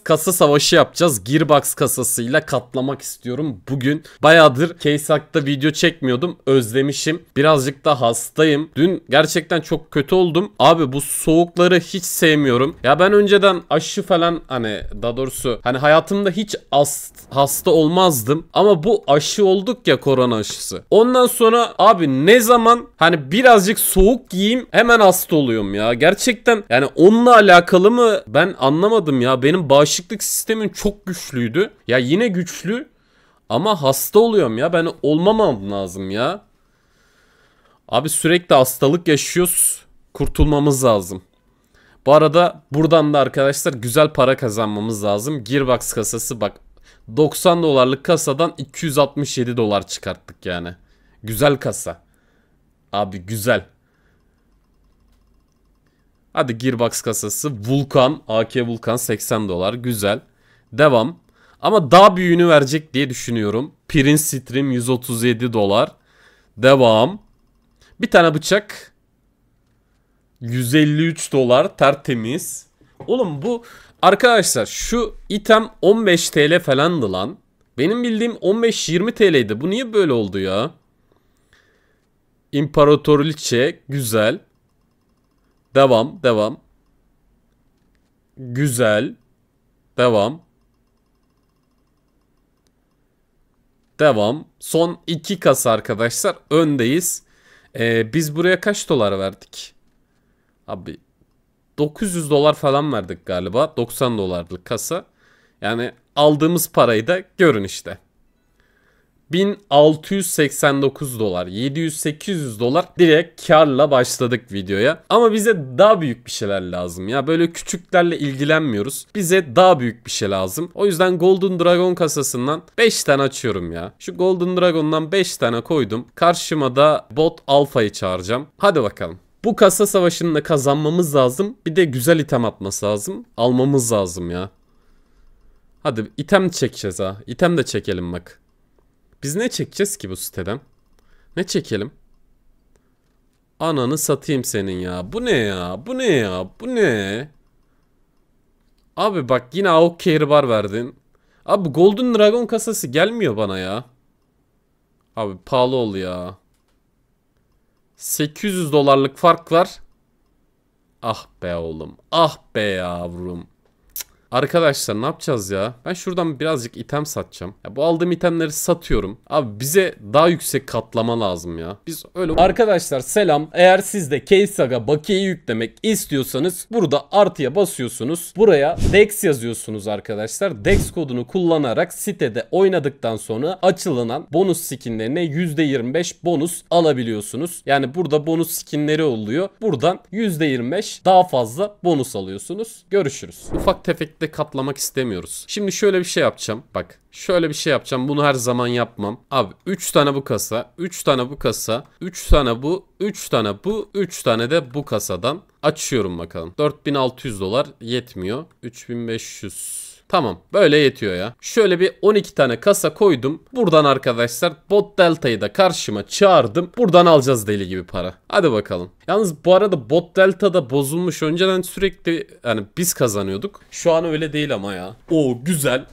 yapacağız? Kasa savaşı yapacağız. Gearbox kasasıyla katlamak istiyorum bugün. Bayağıdır Keysak'ta video çekmiyordum. Özlemişim. Birazcık da hastayım. Dün gerçekten çok kötü oldum. Abi bu soğukları hiç sevmiyorum. Ya ben önceden aşı falan hani daha doğrusu hani hayatımda hiç as hasta olmazdım. Ama bu aşı olduk ya korona aşısı. Ondan sonra abi ne zaman hani birazcık soğuk giyeyim hemen hasta oluyorum ya. Gerçekten yani onunla alakalı mı ben anlamadım ya. Benim bağış bağışıklık sistemin çok güçlüydü. Ya yine güçlü ama hasta oluyorum ya. Ben olmamam lazım ya. Abi sürekli hastalık yaşıyoruz. Kurtulmamız lazım. Bu arada buradan da arkadaşlar güzel para kazanmamız lazım. Gearbox kasası bak 90 dolarlık kasadan 267 dolar çıkarttık yani. Güzel kasa. Abi güzel. Hadi Gearbox kasası. Vulkan. AK Vulkan 80 dolar. Güzel. Devam. Ama daha büyüğünü verecek diye düşünüyorum. Prince Stream 137 dolar. Devam. Bir tane bıçak. 153 dolar tertemiz. Oğlum bu arkadaşlar şu item 15 TL falandı lan. Benim bildiğim 15-20 TL'ydi. Bu niye böyle oldu ya? İmparatorliçe güzel. Devam, devam. Güzel. Devam. Devam. Son iki kasa arkadaşlar. Öndeyiz. Ee, biz buraya kaç dolar verdik? Abi 900 dolar falan verdik galiba. 90 dolarlık kasa. Yani aldığımız parayı da görün işte. 1689 dolar, 700-800 dolar direkt karla başladık videoya. Ama bize daha büyük bir şeyler lazım ya. Böyle küçüklerle ilgilenmiyoruz. Bize daha büyük bir şey lazım. O yüzden Golden Dragon kasasından 5 tane açıyorum ya. Şu Golden Dragon'dan 5 tane koydum. Karşıma da bot Alpha'yı çağıracağım. Hadi bakalım. Bu kasa savaşını da kazanmamız lazım. Bir de güzel item atması lazım. Almamız lazım ya. Hadi item çekeceğiz ha. İtem de çekelim bak. Biz ne çekeceğiz ki bu siteden? Ne çekelim? Ananı satayım senin ya. Bu ne ya? Bu ne ya? Bu ne? Abi bak yine AOK Care Bar verdin. Abi Golden Dragon kasası gelmiyor bana ya. Abi pahalı ol ya. 800 dolarlık fark var. Ah be oğlum. Ah be yavrum. Arkadaşlar ne yapacağız ya? Ben şuradan birazcık item satacağım. Ya bu aldığım itemleri satıyorum. Abi bize daha yüksek katlama lazım ya. Biz öyle... Arkadaşlar selam. Eğer siz de Keisaga bakiyeyi yüklemek istiyorsanız burada artıya basıyorsunuz. Buraya Dex yazıyorsunuz arkadaşlar. Dex kodunu kullanarak sitede oynadıktan sonra açılan bonus skinlerine %25 bonus alabiliyorsunuz. Yani burada bonus skinleri oluyor. Buradan %25 daha fazla bonus alıyorsunuz. Görüşürüz. Ufak tefek kesinlikle katlamak istemiyoruz. Şimdi şöyle bir şey yapacağım. Bak şöyle bir şey yapacağım. Bunu her zaman yapmam. Abi 3 tane bu kasa, 3 tane bu kasa, 3 tane bu, 3 tane bu, 3 tane de bu kasadan açıyorum bakalım. 4600 dolar yetmiyor. 3500 Tamam böyle yetiyor ya. Şöyle bir 12 tane kasa koydum. Buradan arkadaşlar bot deltayı da karşıma çağırdım. Buradan alacağız deli gibi para. Hadi bakalım. Yalnız bu arada bot delta da bozulmuş. Önceden sürekli yani biz kazanıyorduk. Şu an öyle değil ama ya. O güzel.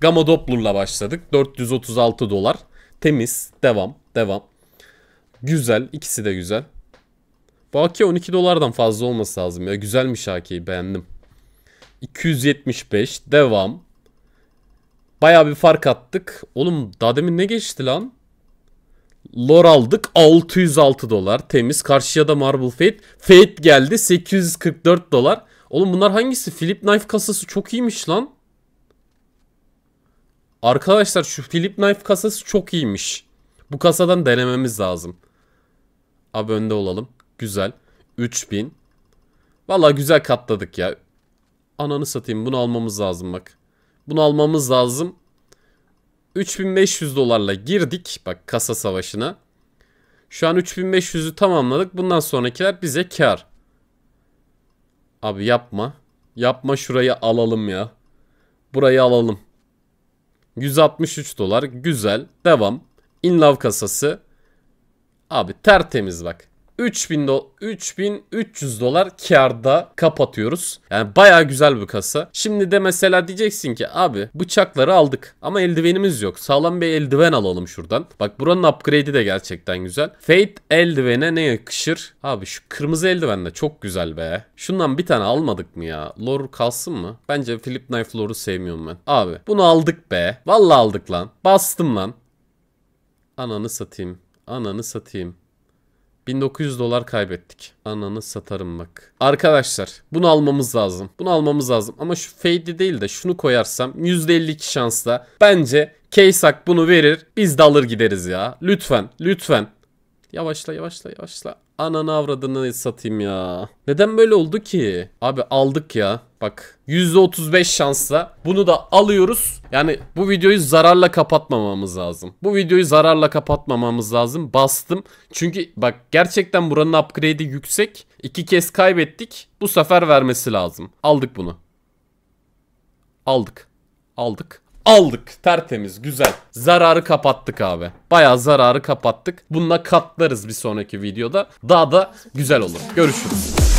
Gamma Doppler'la başladık. 436 dolar. Temiz. Devam. Devam. Güzel. ikisi de güzel. Bu AK 12 dolardan fazla olması lazım ya. Güzelmiş AK'yi beğendim. 275. Devam. Baya bir fark attık. Oğlum daha demin ne geçti lan? Lor aldık 606 dolar temiz. Karşıya da Marble Fate. Fate geldi 844 dolar. Oğlum bunlar hangisi? Philip Knife kasası çok iyiymiş lan. Arkadaşlar şu Philip Knife kasası çok iyiymiş. Bu kasadan denememiz lazım. Abi önde olalım. Güzel. 3000. Valla güzel katladık ya. Ananı satayım bunu almamız lazım bak. Bunu almamız lazım. 3500 dolarla girdik bak kasa savaşına. Şu an 3500'ü tamamladık. Bundan sonrakiler bize kar. Abi yapma. Yapma şurayı alalım ya. Burayı alalım. 163 dolar. Güzel. Devam. In love kasası. Abi tertemiz bak. 3000 do 3300 dolar karda kapatıyoruz. Yani baya güzel bir kasa. Şimdi de mesela diyeceksin ki abi bıçakları aldık ama eldivenimiz yok. Sağlam bir eldiven alalım şuradan. Bak buranın upgrade'i de gerçekten güzel. Fate eldivene ne yakışır? Abi şu kırmızı eldiven de çok güzel be. Şundan bir tane almadık mı ya? Lore kalsın mı? Bence Philip Knife Lore'u sevmiyorum ben. Abi bunu aldık be. Vallahi aldık lan. Bastım lan. Ananı satayım. Ananı satayım. 1900 dolar kaybettik. Ananı satarım bak. Arkadaşlar bunu almamız lazım. Bunu almamız lazım. Ama şu fade değil de şunu koyarsam %52 şansla bence Kaysak bunu verir. Biz de alır gideriz ya. Lütfen lütfen Yavaşla yavaşla yavaşla. Ananı avradını satayım ya. Neden böyle oldu ki? Abi aldık ya. Bak %35 şansla bunu da alıyoruz. Yani bu videoyu zararla kapatmamamız lazım. Bu videoyu zararla kapatmamamız lazım. Bastım. Çünkü bak gerçekten buranın upgrade'i yüksek. İki kez kaybettik. Bu sefer vermesi lazım. Aldık bunu. Aldık. Aldık aldık. Tertemiz güzel. Zararı kapattık abi. baya zararı kapattık. Bununla katlarız bir sonraki videoda. Daha da güzel olur. Görüşürüz.